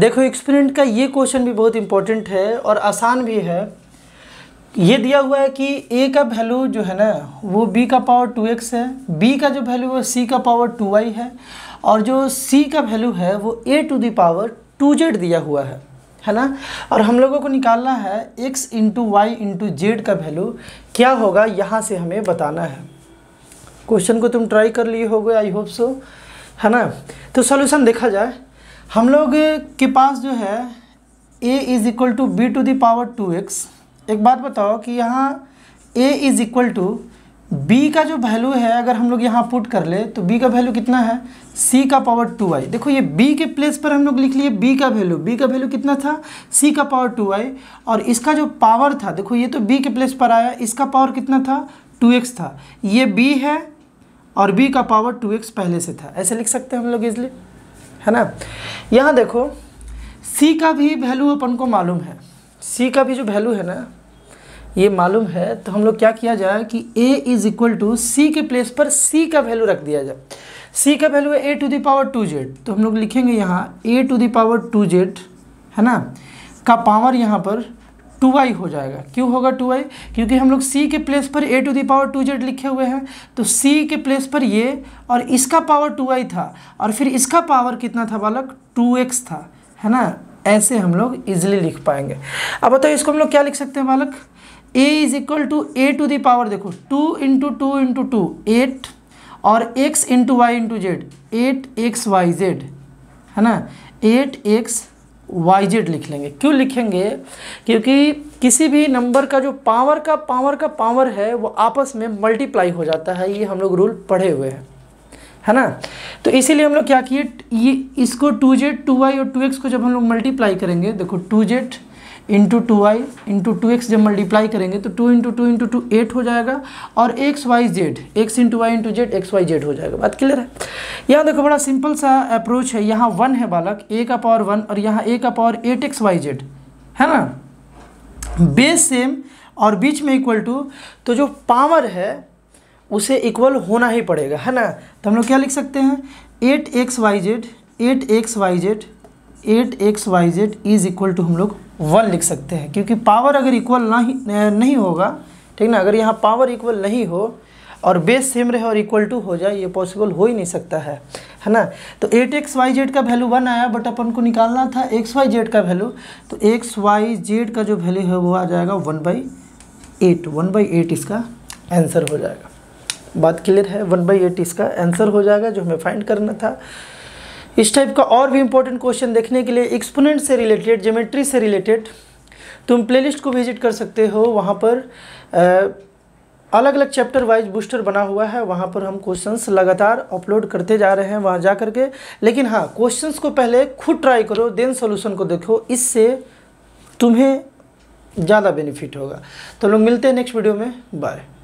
देखो एक्सपेरिमेंट का ये क्वेश्चन भी बहुत इंपॉर्टेंट है और आसान भी है ये दिया हुआ है कि ए का वैल्यू जो है ना वो बी का पावर टू एक्स है बी का जो वैल्यू है सी का पावर टू वाई है और जो सी का वैल्यू है वो A to the power two Z दिया हुआ है है ना और हम लोगों को निकालना है X into Y into Z का वैल्यू क्या होगा यहाँ से हमें बताना है क्वेश्चन को तुम ट्राई कर लिए होगे आई होप सो है ना तो सॉल्यूशन देखा जाए हम लोग के पास जो है a is equal to B to the power two X एक बात बताओ कि यहाँ a is equal to B का जो वैल्यू है अगर हम लोग यहाँ पुट कर ले तो b का वैल्यू कितना है c का पावर टू आई देखो ये b के प्लेस पर हम लोग लिख लिए b का वैल्यू b का वैल्यू कितना था c का पावर टू आई और इसका जो पावर था देखो ये तो b के प्लेस पर आया इसका पावर कितना था टू एक्स था ये b है और b का पावर टू एक्स पहले से था ऐसे लिख सकते हैं हम लोग इसलिए है ना यहाँ देखो सी का भी वैल्यू अपन को मालूम है सी का भी जो वैल्यू है ना ये मालूम है तो हम लोग क्या किया जाए कि A is equal to C के प्लेस पर सी का वैल्यू रख दिया जाए सी का वैल्यू है A to the power two Z तो हम लोग लिखेंगे यहाँ A to the power two Z है ना का पावर यहाँ पर टू वाई हो जाएगा क्यों होगा टू वाई क्योंकि हम लोग सी के प्लेस पर A to the power two Z लिखे हुए हैं तो सी के प्लेस पर ये और इसका पावर टू वाई था और फिर इसका पावर कितना था बालक टू एक्स था है ना ऐसे हम लोग इजिली लिख पाएंगे अब बताइए इसको हम लोग क्या लिख सकते हैं बालक A is equal to A to the power देखो two into two into two eight और X into Y into Z eight X Y Z है ना एट एक्स वाई जेड लिख लेंगे क्यों लिखेंगे क्योंकि किसी भी नंबर का जो पावर का पावर का पावर है वो आपस में मल्टीप्लाई हो जाता है ये हम लोग रूल पढ़े हुए हैं है ना तो इसीलिए हम लोग क्या किए ये इसको टू जेड टू वाई और टू एक्स को जब हम लोग मल्टीप्लाई करेंगे देखो two Z into two Y into two X जब मल्टीप्लाई करेंगे तो two into two into two eight हो जाएगा और X Y Z X into Y into Z X Y Z हो जाएगा बात क्लियर है यहाँ देखो बड़ा सिंपल सा अप्रोच है यहाँ वन है बालक ए का पावर वन और यहाँ ए का power eight X Y Z है ना बेस सेम और बीच में इक्वल टू तो जो पावर है उसे इक्वल होना ही पड़ेगा है ना तो हम लोग क्या लिख सकते हैं eight X Y Z eight X Y Z eight X Y Z is equal to हम लोग वन लिख सकते हैं क्योंकि पावर अगर इक्वल नहीं नहीं होगा ठीक ना अगर यहाँ पावर इक्वल नहीं हो और बेस सेम रहे और इक्वल टू हो जाए ये पॉसिबल हो ही नहीं सकता है है ना तो एट एक्स वाई जेड का वैल्यू वन आया बट अपन को निकालना था एक्स वाई जेड का वैल्यू तो एक्स वाई जेड का जो वैल्यू है वो आ जाएगा one by eight one by eight इसका आंसर हो जाएगा बात क्लियर है वन बाई एट इसका आंसर हो जाएगा जो हमें फाइंड करना था इस टाइप का और भी इंपॉर्टेंट क्वेश्चन देखने के लिए एक्सपोनेंट से रिलेटेड जोमेट्री से रिलेटेड तुम प्लेलिस्ट को विजिट कर सकते हो वहाँ पर अलग अलग चैप्टर वाइज बूस्टर बना हुआ है वहाँ पर हम क्वेश्चंस लगातार अपलोड करते जा रहे हैं वहाँ जा करके लेकिन हाँ क्वेश्चंस को पहले खुद ट्राई करो देन सॉल्यूशन को देखो इससे तुम्हें ज़्यादा बेनिफिट होगा तो लोग मिलते हैं नेक्स्ट वीडियो में बाय